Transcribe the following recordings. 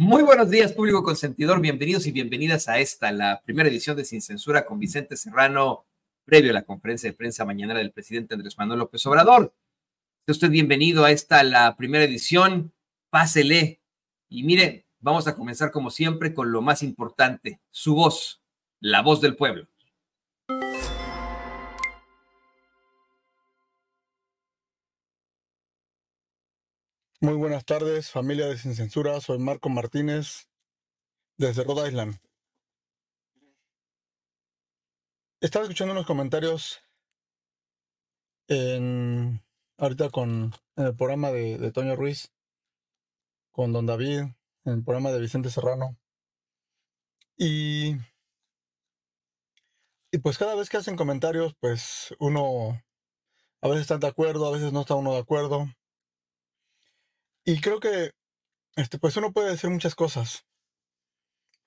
Muy buenos días, público consentidor. Bienvenidos y bienvenidas a esta, la primera edición de Sin Censura con Vicente Serrano, previo a la conferencia de prensa mañana del presidente Andrés Manuel López Obrador. Sea usted bienvenido a esta, la primera edición. Pásele. Y mire, vamos a comenzar como siempre con lo más importante, su voz, la voz del pueblo. Muy buenas tardes, familia de Sin Censura. Soy Marco Martínez desde Rhode Island. Estaba escuchando unos comentarios en, ahorita con en el programa de, de Toño Ruiz, con Don David, en el programa de Vicente Serrano. Y, y pues cada vez que hacen comentarios, pues uno a veces está de acuerdo, a veces no está uno de acuerdo y creo que, este, pues uno puede decir muchas cosas,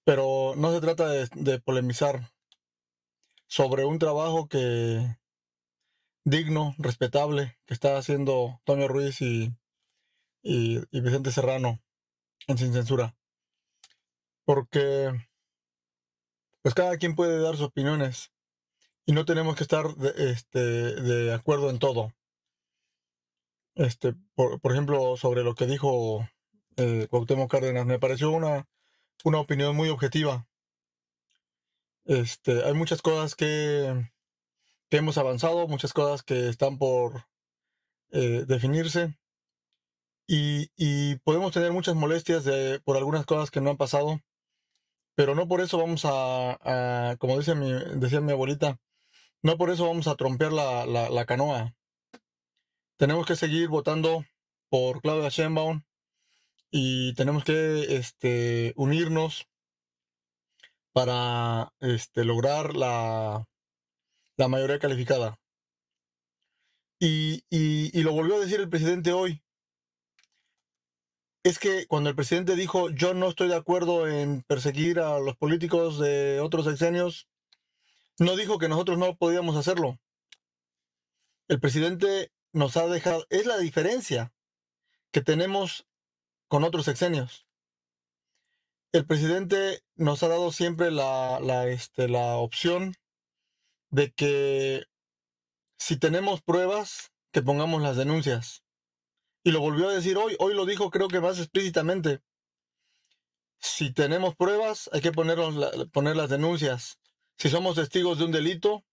pero no se trata de, polemizar sobre un trabajo que digno, respetable, que está haciendo Toño Ruiz y, Vicente Serrano en Sin Censura. Porque pues cada quien puede dar sus opiniones y no tenemos que estar de este, acuerdo en todo. Este, por, ejemplo, sobre lo que dijo eh, Cárdenas, me pareció una, una opinión muy objetiva. Este, hay muchas cosas que, hemos avanzado, muchas cosas que están por eh, definirse. Y, podemos tener muchas molestias por algunas cosas que no han pasado, pero no por eso vamos a, como dice mi, decía mi abuelita, no por eso vamos a trompear la canoa tenemos que seguir votando por Claudia Sheinbaum y tenemos que este, unirnos para este, lograr la, mayoría calificada. Y, y, lo volvió a decir el presidente hoy. Es que cuando el presidente dijo, yo no estoy de acuerdo en perseguir a los políticos de otros sexenios, no dijo que nosotros no podíamos hacerlo. El presidente nos ha dejado, es la diferencia que tenemos con otros sexenios. El presidente nos ha dado siempre la, la, este, la opción de que si tenemos pruebas, que pongamos las denuncias. Y lo volvió a decir hoy, hoy lo dijo creo que más explícitamente. Si tenemos pruebas, hay que ponernos poner las denuncias. Si somos testigos de un delito,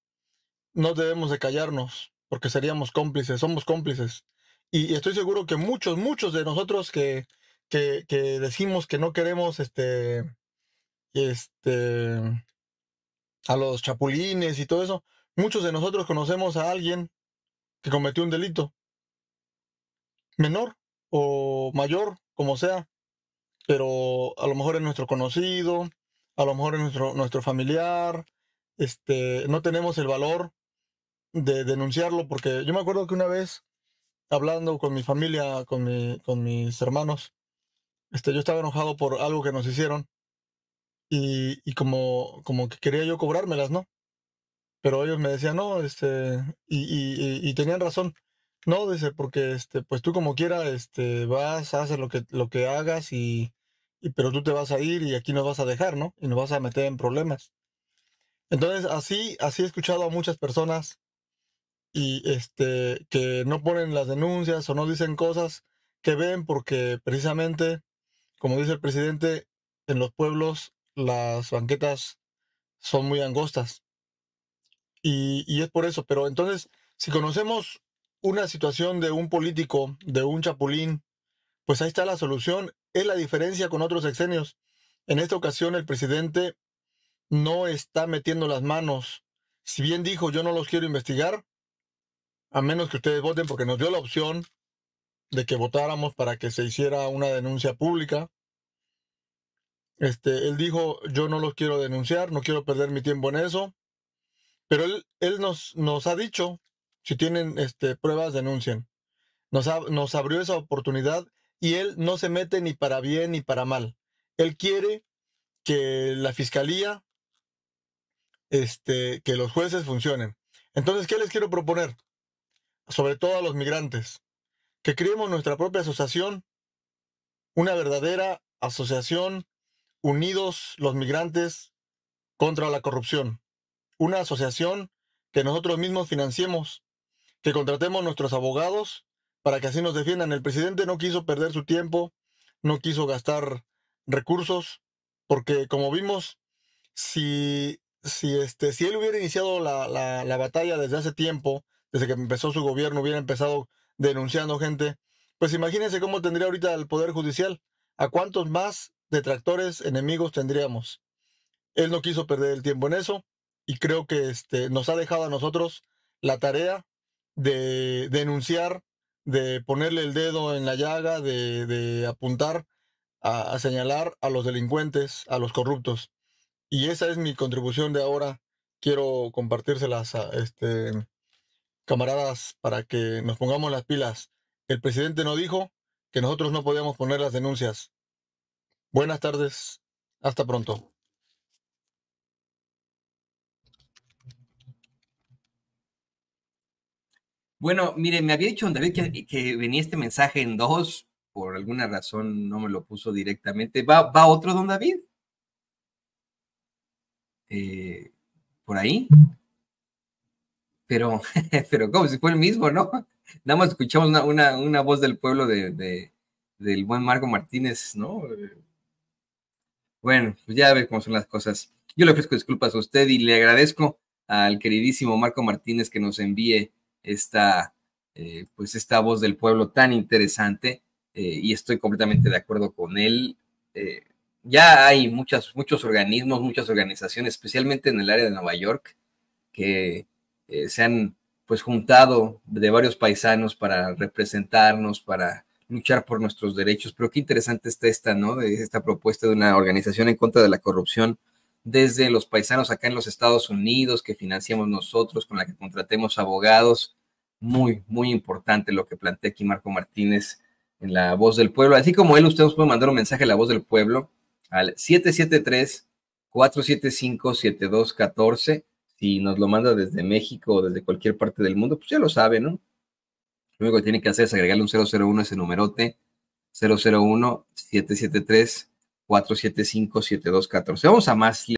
no debemos de callarnos porque seríamos cómplices, somos cómplices. Y, estoy seguro que muchos, muchos de nosotros que, que, decimos que no queremos este, este, a los chapulines y todo eso, muchos de nosotros conocemos a alguien que cometió un delito, menor o mayor, como sea, pero a lo mejor es nuestro conocido, a lo mejor es nuestro, nuestro familiar, este, no tenemos el valor de denunciarlo, porque yo me acuerdo que una vez, hablando con mi familia, con, mis hermanos, este, yo estaba enojado por algo que nos hicieron y, como, como que quería yo cobrármelas, ¿no? Pero ellos me decían, no, este, y, tenían razón. No, dice, porque este, pues tú como quieras este, vas, haces lo que, lo que hagas y, pero tú te vas a ir y aquí nos vas a dejar, ¿no? Y nos vas a meter en problemas. Entonces, así, así he escuchado a muchas personas y este, que no ponen las denuncias o no dicen cosas que ven porque precisamente, como dice el presidente, en los pueblos las banquetas son muy angostas. Y, y es por eso, pero entonces, si conocemos una situación de un político, de un chapulín, pues ahí está la solución. Es la diferencia con otros exenios. En esta ocasión el presidente no está metiendo las manos. Si bien dijo yo no los quiero investigar, a menos que ustedes voten, porque nos dio la opción de que votáramos para que se hiciera una denuncia pública. Este, él dijo, yo no los quiero denunciar, no quiero perder mi tiempo en eso, pero él, él nos, nos ha dicho, si tienen este, pruebas, denuncien. Nos, nos abrió esa oportunidad y él no se mete ni para bien ni para mal. Él quiere que la fiscalía, este, que los jueces funcionen. Entonces, ¿qué les quiero proponer? sobre todo a los migrantes, que creemos nuestra propia asociación, una verdadera asociación unidos los migrantes contra la corrupción, una asociación que nosotros mismos financiemos, que contratemos nuestros abogados para que así nos defiendan. El presidente no quiso perder su tiempo, no quiso gastar recursos, porque como vimos, si, si, este, si él hubiera iniciado la batalla desde hace tiempo, desde que empezó su gobierno hubiera empezado denunciando gente, pues imagínense cómo tendría ahorita el Poder Judicial, a cuántos más detractores enemigos tendríamos. Él no quiso perder el tiempo en eso y creo que este, nos ha dejado a nosotros la tarea de denunciar, de ponerle el dedo en la llaga, de, apuntar a, señalar a los delincuentes, a los corruptos. Y esa es mi contribución de ahora. Quiero compartírselas a, este, camaradas, para que nos pongamos las pilas. El presidente no dijo que nosotros no podíamos poner las denuncias. Buenas tardes. Hasta pronto. Bueno, mire, me había dicho don David que, venía este mensaje en dos, por alguna razón no me lo puso directamente. ¿Va, va otro, don David? Eh, ¿Por ahí? pero, pero como si fue el mismo, ¿no? Nada más escuchamos una, voz del pueblo del buen Marco Martínez, ¿no? Bueno, pues ya ver cómo son las cosas. Yo le ofrezco disculpas a usted y le agradezco al queridísimo Marco Martínez que nos envíe esta, eh, pues esta voz del pueblo tan interesante eh, y estoy completamente de acuerdo con él. Eh, ya hay muchas, muchos organismos, muchas organizaciones, especialmente en el área de Nueva York, que eh, se han pues juntado de varios paisanos para representarnos, para luchar por nuestros derechos. Pero qué interesante está esta, ¿no? esta propuesta de una organización en contra de la corrupción desde los paisanos acá en los Estados Unidos que financiamos nosotros, con la que contratemos abogados. Muy, muy importante lo que plantea aquí Marco Martínez en La Voz del Pueblo. Así como él, ustedes pueden mandar un mensaje a La Voz del Pueblo al 773 475 7214 si nos lo manda desde México o desde cualquier parte del mundo, pues ya lo sabe, ¿no? Lo único que tiene que hacer es agregarle un 001 a ese numerote, 001-773-475-7214. Vamos a más